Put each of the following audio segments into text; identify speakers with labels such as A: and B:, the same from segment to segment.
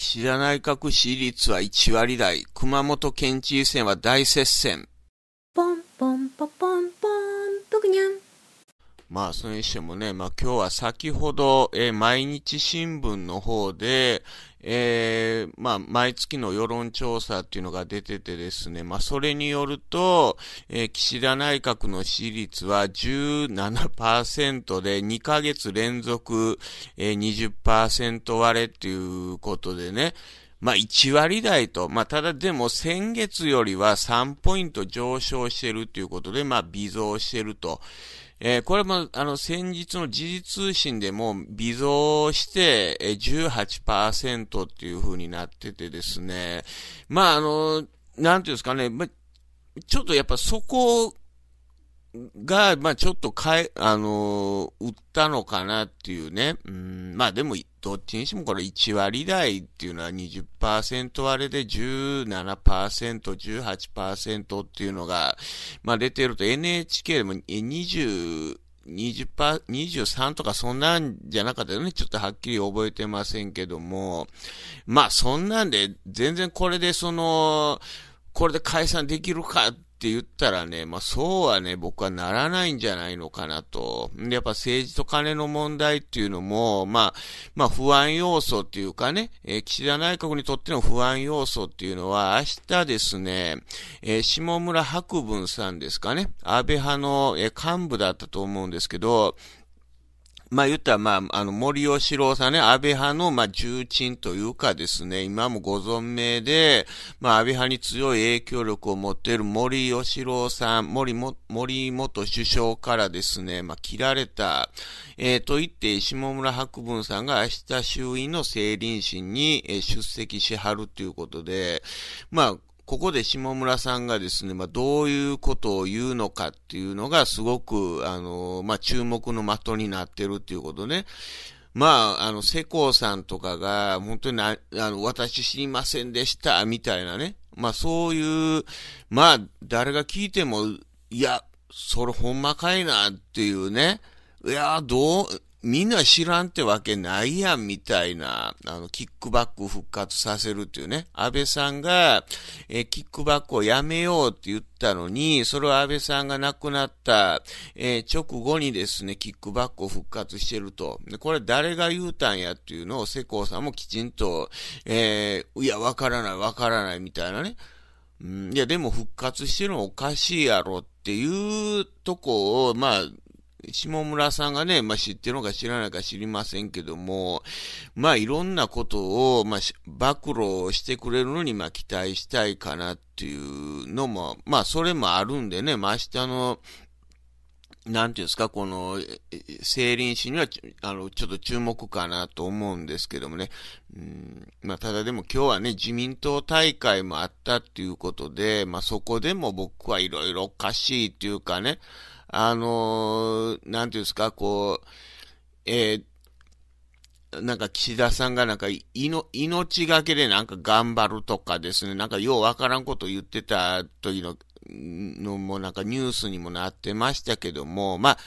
A: 岸田内閣支持率は1割台、熊本県知事選は大接戦。ポンポンポポンポン、ぷくにゃん。まあ、それにしてもね、まあ今日は先ほど、えー、毎日新聞の方で、えー、まあ、毎月の世論調査っていうのが出ててですね、まあ、それによると、えー、岸田内閣の支持率は17%で、2ヶ月連続、えー、20%割れっていうことでね、まあ、1割台と、まあ、ただでも先月よりは3ポイント上昇してるということで、まあ、微増してると。えー、これも、あの、先日の時事通信でも微増して、えー、18%っていう風になっててですね。まあ、あの、なんていうんですかね、ま、ちょっとやっぱそこが、まあちょっとかえ、あのー、売ったのかなっていうね。うん、まあでも、どっちにしてもこれ1割台っていうのは20%割れで17%、18%っていうのが、まあ出てると NHK でも20、20 23とかそんなんじゃなかったよね。ちょっとはっきり覚えてませんけども。まあそんなんで、全然これでその、これで解散できるかってって言ったらね、まあそうはね、僕はならないんじゃないのかなと。やっぱ政治と金の問題っていうのも、まあ、まあ不安要素っていうかね、えー、岸田内閣にとっての不安要素っていうのは、明日ですね、えー、下村博文さんですかね、安倍派の、えー、幹部だったと思うんですけど、まあ言ったら、まあ、あの、森吉郎さんね、安倍派の、まあ、重鎮というかですね、今もご存命で、まあ、安倍派に強い影響力を持っている森吉郎さん、森も、森元首相からですね、まあ、切られた、えー、と言って、下村博文さんが明日衆院の政倫審に、え出席しはるということで、まあ、ここで下村さんがですね、まあ、どういうことを言うのかっていうのがすごく、あの、まあ、注目の的になってるっていうことね。まあ、あの、世耕さんとかが、本当にあの、私知りませんでした、みたいなね。まあ、そういう、まあ、誰が聞いても、いや、それほんまかいな、っていうね。いや、どう、みんな知らんってわけないやんみたいな、あの、キックバック復活させるっていうね。安倍さんが、えキックバックをやめようって言ったのに、それは安倍さんが亡くなった、え直後にですね、キックバックを復活してると。で、これ誰が言うたんやっていうのを世耕さんもきちんと、えー、いや、わからない、わからないみたいなね。うん、いや、でも復活してるのおかしいやろっていうとこを、まあ、下村さんがね、まあ、知ってるのか知らないか知りませんけども、まあ、いろんなことを、まあ、暴露してくれるのに、まあ、期待したいかなっていうのも、まあ、それもあるんでね、まあ、明日の、なんていうんですか、この、成林市には、あの、ちょっと注目かなと思うんですけどもね。うん、まあ、ただでも今日はね、自民党大会もあったっていうことで、まあ、そこでも僕はいろいろおかしいっていうかね、あのー、なんていうんですか、こう、えー、なんか岸田さんがなんかいの、命がけでなんか頑張るとかですね、なんかようわからんこと言ってた時の、のもなんかニュースにもなってましたけども、まあ、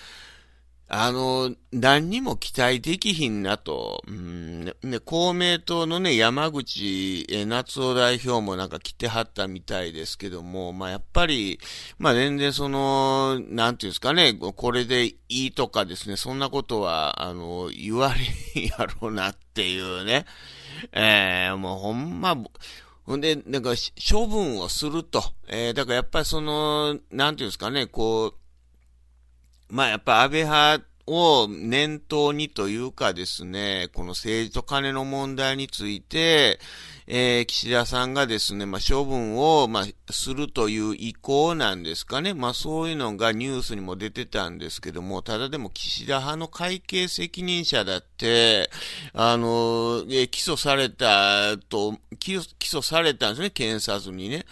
A: あの、何にも期待できひんなと、うんね、公明党のね、山口夏夫代表もなんか来てはったみたいですけども、まあ、やっぱり、まあ、全然その、なんていうんですかね、これでいいとかですね、そんなことは、あの、言われんやろうなっていうね、えー、もうほんま、ほんで、なんか、処分をすると。えー、だからやっぱりその、なんていうんですかね、こう、まあやっぱ安倍派を念頭にというかですね、この政治と金の問題について、えー、岸田さんがですね、まあ、処分を、まあ、するという意向なんですかね。まあ、そういうのがニュースにも出てたんですけども、ただでも岸田派の会計責任者だって、あの、えー、起訴されたと、起訴されたんですね、検察にね。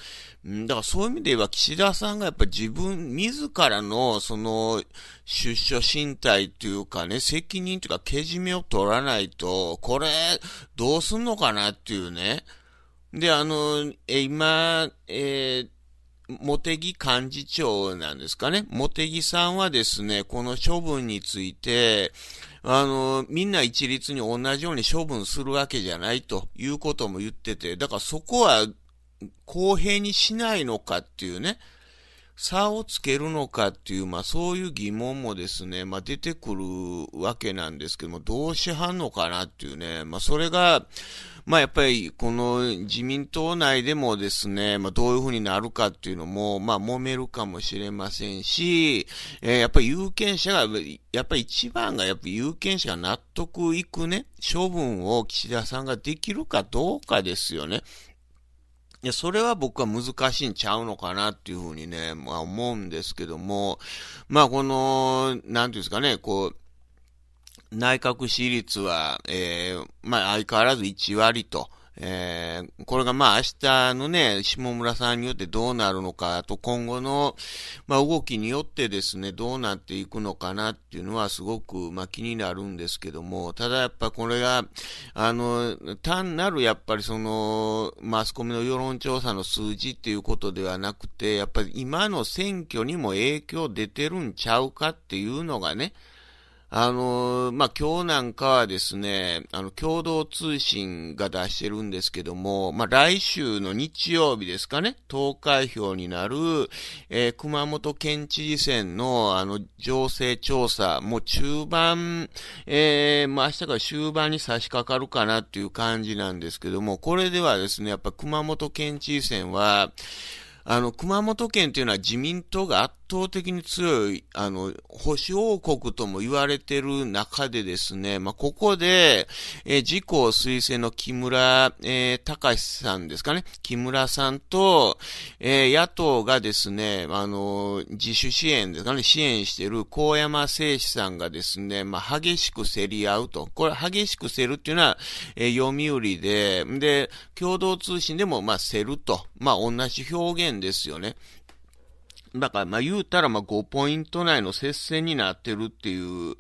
A: だからそういう意味で言えば岸田さんがやっぱ自分自らのその出所進退というかね、責任というかけじめを取らないと、これどうすんのかなっていうね。で、あの、え今、えー茂木幹事長なんですかね。茂木さんはですね、この処分について、あの、みんな一律に同じように処分するわけじゃないということも言ってて、だからそこは公平にしないのかっていうね、差をつけるのかっていう、まあそういう疑問もですね、まあ出てくるわけなんですけども、どうしはんのかなっていうね、まあそれが、まあやっぱりこの自民党内でもですね、まあどういうふうになるかっていうのも、まあ揉めるかもしれませんし、えー、やっぱり有権者が、やっぱり一番がやっぱ有権者が納得いくね、処分を岸田さんができるかどうかですよね。いや、それは僕は難しいんちゃうのかなっていうふうにね、まあ思うんですけども、まあこの、なんていうんですかね、こう、内閣支持率は、ええー、まあ相変わらず1割と。えー、これがまあ明日のね、下村さんによってどうなるのか、あと今後の、まあ、動きによってですね、どうなっていくのかなっていうのはすごく、まあ、気になるんですけども、ただやっぱこれが、あの、単なるやっぱりその、マスコミの世論調査の数字っていうことではなくて、やっぱり今の選挙にも影響出てるんちゃうかっていうのがね、あのー、まあ、今日なんかはですね、あの、共同通信が出してるんですけども、まあ、来週の日曜日ですかね、投開票になる、えー、熊本県知事選の、あの、情勢調査、もう中盤、えー、まあ、明日から終盤に差し掛かるかなっていう感じなんですけども、これではですね、やっぱ熊本県知事選は、あの、熊本県っていうのは自民党が圧倒的に強い、あの、保守王国とも言われてる中でですね、まあ、ここで、え自公推薦の木村、えー、隆さんですかね、木村さんと、えー、野党がですね、あの、自主支援ですかね、支援してる高山誠司さんがですね、まあ、激しく競り合うと。これ、激しく競るっていうのは、えー、読売で、で、共同通信でも、まあ、競ると。まあ、同じ表現戦ですよね。だから、まあ言うたら、ま5ポイント内の接戦になってるっていう。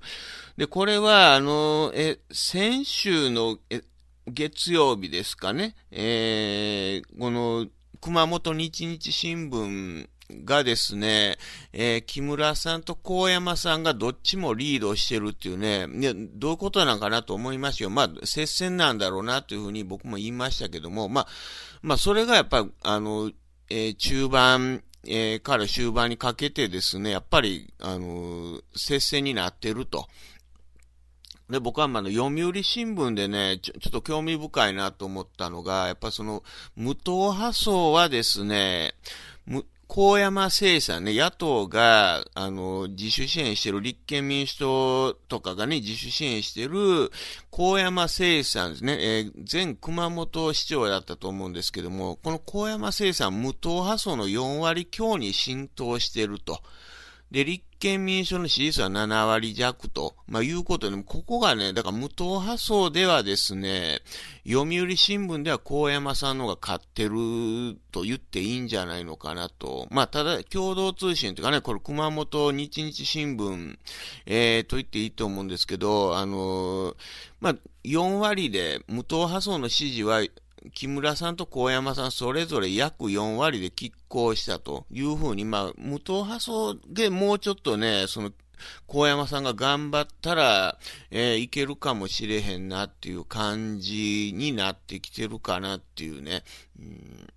A: で、これは、あの、え、先週の、え、月曜日ですかね。えー、この、熊本日日新聞がですね、えー、木村さんと高山さんがどっちもリードしてるっていうね、ねどういうことなのかなと思いますよ。まあ、接戦なんだろうなというふうに僕も言いましたけども、まあ、まあ、それがやっぱり、あの、え中盤、えー、から終盤にかけてですね、やっぱり、あのー、接戦になってると。で、僕はまの読売新聞でねちょ、ちょっと興味深いなと思ったのが、やっぱその、無党派層はですね、高山生産ね、野党が、あの、自主支援してる、立憲民主党とかがね、自主支援してる、高山生産ですね、えー、前熊本市長だったと思うんですけども、この高山生産、無党派層の4割強に浸透してると。で、立憲民主の支持率は7割弱と、まあ、いうことで、ここがね、だから無党派層ではですね、読売新聞では高山さんの方が勝ってると言っていいんじゃないのかなと。まあ、ただ、共同通信というかね、これ熊本日日新聞、えー、と言っていいと思うんですけど、あのー、まあ、4割で無党派層の支持は、木村さんと高山さんそれぞれ約4割で拮抗したというふうに、まあ、無党派層でもうちょっとね、その、高山さんが頑張ったら、えー、いけるかもしれへんなっていう感じになってきてるかなっていうね。うん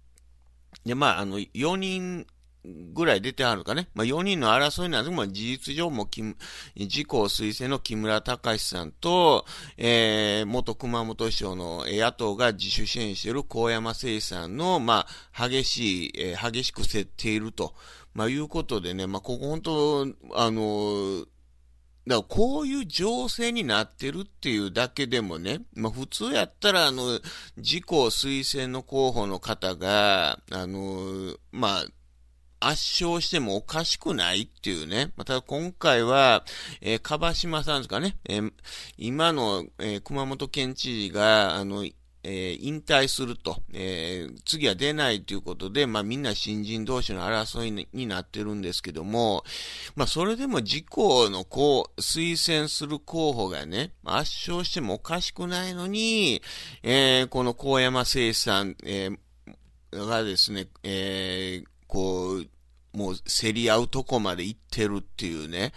A: で、まあ、あの、4人ぐらい出てあるかね。まあ、4人の争いなんですけど、事実上も自公推薦の木村隆さんと、えー、元熊本市長の野党が自主支援している高山誠さんの、まあ、激しい、えー、激しく競っていると、まあ、いうことでね、まあ、ここ本当、あのーだからこういう情勢になってるっていうだけでもね、まあ普通やったら、あの、自公推薦の候補の方が、あの、まあ、圧勝してもおかしくないっていうね。また今回は、えー、かばしまさんですかね。えー、今の、えー、熊本県知事が、あの、えー、引退すると、えー、次は出ないということで、まあみんな新人同士の争いになってるんですけども、まあそれでも自公のこう、推薦する候補がね、圧勝してもおかしくないのに、えー、この高山誠さん、えがですね、えー、こう、もう競り合うとこまで行ってるっていうね。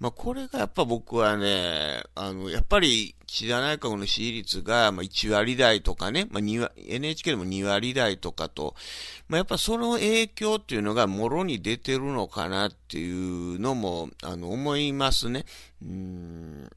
A: まあ、これがやっぱ僕はね、あの、やっぱり岸田内閣の支持率が、ま、1割台とかね、まあ、2 NHK でも2割台とかと、まあ、やっぱその影響っていうのがもろに出てるのかなっていうのも、あの、思いますね。うん。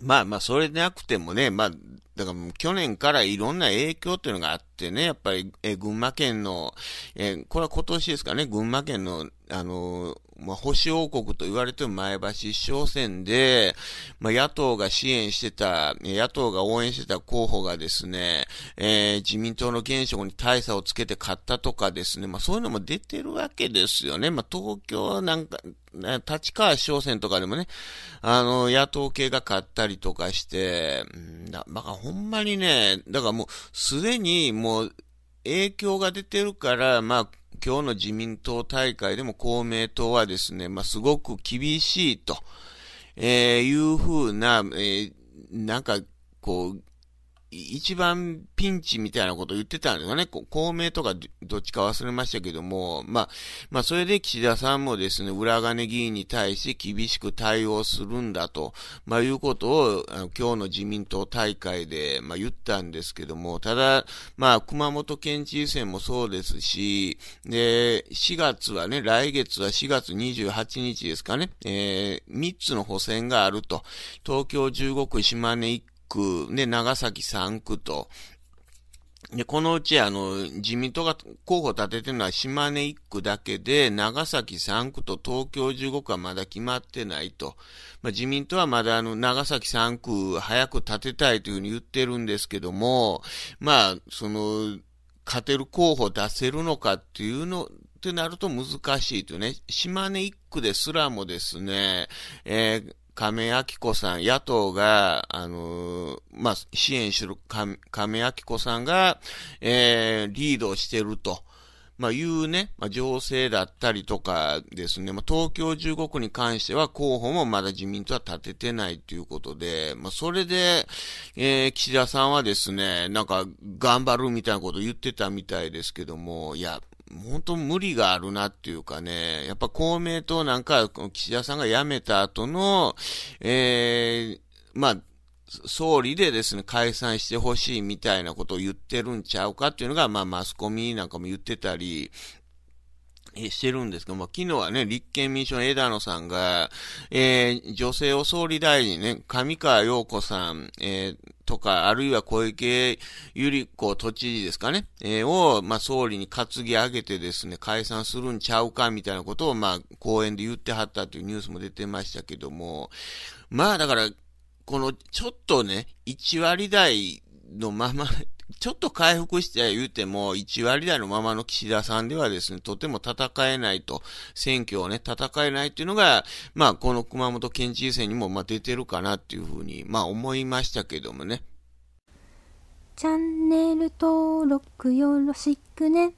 A: まあまあ、それでなくてもね、まあ、だから去年からいろんな影響っていうのがあってね、やっぱり、え群馬県の、えこれは今年ですかね、群馬県のあの、まあ、保守王国と言われても前橋市長選で、まあ、野党が支援してた、野党が応援してた候補がですね、えー、自民党の現職に大差をつけて買ったとかですね、まあ、そういうのも出てるわけですよね。まあ、東京なんか、立川市長選とかでもね、あの、野党系が買ったりとかして、だ、まあ、ほんまにね、だからもう、すでにもう、影響が出てるから、まあ、今日の自民党大会でも公明党はですね、まあ、すごく厳しいと、えー、いうふうな、えー、なんか、こう、一番ピンチみたいなこと言ってたんですよね。公明とかどっちか忘れましたけども、まあ、まあ、それで岸田さんもですね、裏金議員に対して厳しく対応するんだと、まあ、いうことを、あの今日の自民党大会で、まあ、言ったんですけども、ただ、まあ、熊本県知事選もそうですし、で、4月はね、来月は4月28日ですかね、えー、3つの補選があると、東京15区島根1区、で、長崎3区と、で、このうち、あの、自民党が候補立ててるのは島根1区だけで、長崎3区と東京15区はまだ決まってないと。まあ、自民党はまだあの、長崎3区早く立てたいというふうに言ってるんですけども、まあ、その、勝てる候補出せるのかっていうの、ってなると難しいというね、島根1区ですらもですね、えー亀明子さん、野党が、あのまあ、支援する亀明子さんが、えー、リードしてると。まあ、いうね、まあ、情勢だったりとかですね、まあ、東京15区に関しては候補もまだ自民党は立ててないということで、まあ、それで、えー、岸田さんはですね、なんか頑張るみたいなこと言ってたみたいですけども、いや、本当無理があるなっていうかね、やっぱ公明党なんか、岸田さんが辞めた後の、えー、まあ、総理でですね、解散してほしいみたいなことを言ってるんちゃうかっていうのが、まあ、マスコミなんかも言ってたり、してるんですけども、昨日はね、立憲民主の枝野さんが、えー、女性を総理大臣ね、上川陽子さん、えー、とか、あるいは小池百合子都知事ですかね、えー、を、まあ、総理に担ぎ上げてですね、解散するんちゃうか、みたいなことを、まあ、講演で言ってはったというニュースも出てましたけども、まあ、だから、この、ちょっとね、1割台のままちょっと回復して言うても、1割台のままの岸田さんではですね、とても戦えないと、選挙をね、戦えないっていうのが、まあ、この熊本県知事選にも、まあ、出てるかなっていうふうに、まあ、思いましたけどもね。チャンネル登録よろしくね。